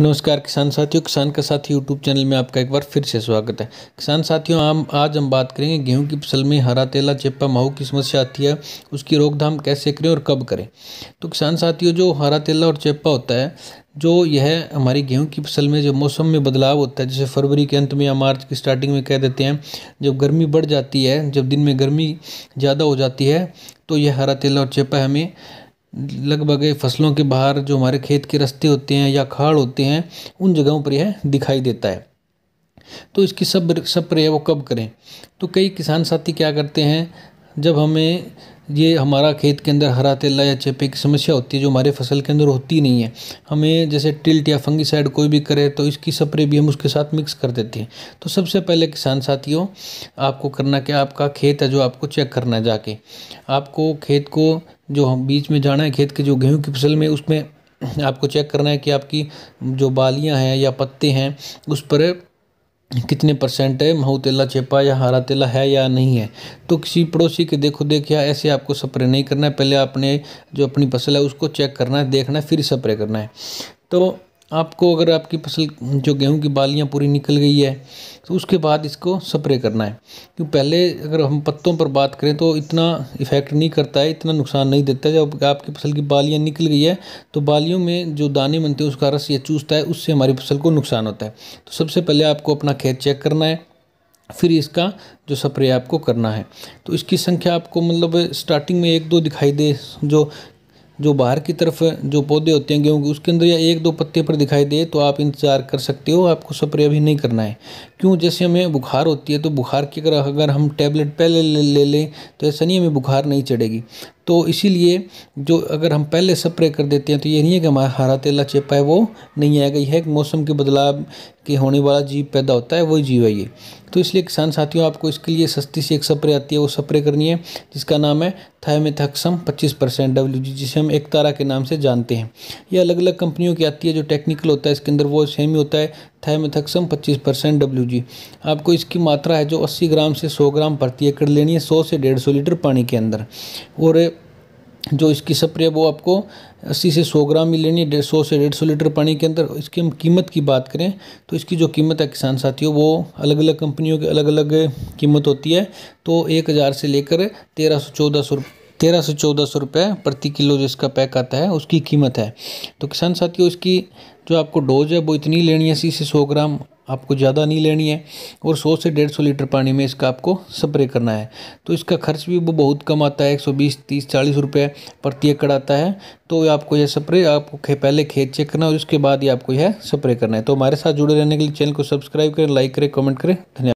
नमस्कार किसान साथियों किसान का साथी यूट्यूब चैनल में आपका एक बार फिर से स्वागत है किसान साथियों हम आज हम बात करेंगे गेहूं की फसल में हरा तेला चेपा माहू की समस्या आती है उसकी रोकथाम कैसे करें और कब करें तो किसान साथियों जो हरा तेला और चेपा होता है जो यह हमारी गेहूं की फसल में जो मौसम में बदलाव होता है जैसे फरवरी के अंत में या मार्च की स्टार्टिंग में कह देते हैं जब गर्मी बढ़ जाती है जब दिन में गर्मी ज़्यादा हो जाती है तो यह हरा तेला और चेपा हमें लगभग फसलों के बाहर जो हमारे खेत के रास्ते होते हैं या खाड़ होते हैं उन जगहों पर यह दिखाई देता है तो इसकी सब सब प्रयोग कब करें तो कई किसान साथी क्या करते हैं जब हमें ये हमारा खेत के अंदर हरा तेला या चेपे की समस्या होती है जो हमारे फसल के अंदर होती नहीं है हमें जैसे टिल्ट या फंगिसाइड कोई भी करे तो इसकी स्प्रे भी हम उसके साथ मिक्स कर देते हैं तो सबसे पहले किसान साथियों आपको करना क्या आपका खेत है जो आपको चेक करना है जाके आपको खेत को जो हम बीच में जाना है खेत के जो गेहूँ की फसल में उसमें आपको चेक करना है कि आपकी जो बालियाँ हैं या पत्ते हैं उस पर कितने परसेंट है महू तेला चेपा या हरा तेला है या नहीं है तो किसी पड़ोसी के देखो देख या ऐसे आपको स्प्रे नहीं करना है पहले आपने जो अपनी फसल है उसको चेक करना है देखना है फिर स्प्रे करना है तो आपको अगर आपकी फसल जो गेहूं की बालियां पूरी निकल गई है तो उसके बाद इसको स्प्रे करना है क्यों पहले अगर हम पत्तों पर बात करें तो इतना इफ़ेक्ट नहीं करता है इतना नुकसान नहीं देता जब आपकी फसल की बालियां निकल गई है तो बालियों में जो दाने बनते हैं उसका रस या चूसता है उससे हमारी फसल को नुकसान होता है तो सबसे पहले आपको अपना खेत चेक करना है फिर इसका जो स्प्रे आपको करना है तो इसकी संख्या आपको मतलब स्टार्टिंग में एक दो दिखाई दे जो जो बाहर की तरफ जो पौधे होते हैं गेहूँ के उसके अंदर या एक दो पत्ते पर दिखाई दे तो आप इंतज़ार कर सकते हो आपको स्प्रे अभी नहीं करना है क्यों जैसे हमें बुखार होती है तो बुखार की अगर अगर हम टैबलेट पहले ले लें ले, तो ऐसा नहीं हमें बुखार नहीं चढ़ेगी तो इसीलिए जो अगर हम पहले स्प्रे कर देते हैं तो ये नहीं है कि हमारा हरा तेला चेपा है वो नहीं आएगा यह एक मौसम के बदलाव के होने वाला जीव पैदा होता है वही जीव है ये तो इसलिए किसान साथियों आपको इसके लिए सस्ती सी एक स्प्रे आती है वो स्प्रे करनी है जिसका नाम है थायमेथक्सम पच्चीस परसेंट डब्ल्यू जी जिसे हम एक तारा के नाम से जानते हैं ये अलग अलग कंपनियों की आती है जो टेक्निकल होता है इसके अंदर वो सेम ही होता है थायमेथक्सम पच्चीस परसेंट डब्ल्यू जी आपको इसकी मात्रा है जो अस्सी ग्राम से सौ ग्राम प्रति एकड़ लेनी है सौ से डेढ़ सौ लीटर पानी के अंदर और जो इसकी स्प्रे वो आपको 80 से 100 ग्राम लेनी डेढ़ सौ से डेढ़ सौ लीटर पानी के अंदर इसकी हम कीमत की बात करें तो इसकी जो कीमत है किसान साथियों वो अलग अलग कंपनियों की अलग अलग कीमत होती है तो एक हज़ार से लेकर तेरह सौ चौदह सौ तेरह से चौदह सौ रुपये प्रति किलो जो इसका पैक आता है उसकी कीमत है तो किसान साथियों इसकी जो आपको डोज है वो इतनी लेनी है अस्सी से सौ ग्राम आपको ज़्यादा नहीं लेनी है और सौ से डेढ़ सौ लीटर पानी में इसका आपको स्प्रे करना है तो इसका खर्च भी वो बहुत कम आता है एक सौ बीस तीस चालीस रुपये प्रति एकड़ आता है तो आपको यह स्प्रे आपको खे, पहले खेत चेक करना और उसके बाद ही आपको यह स्प्रे करना है तो हमारे साथ जुड़े रहने के लिए चैनल को सब्सक्राइब करें लाइक करें कमेंट करें धन्यवाद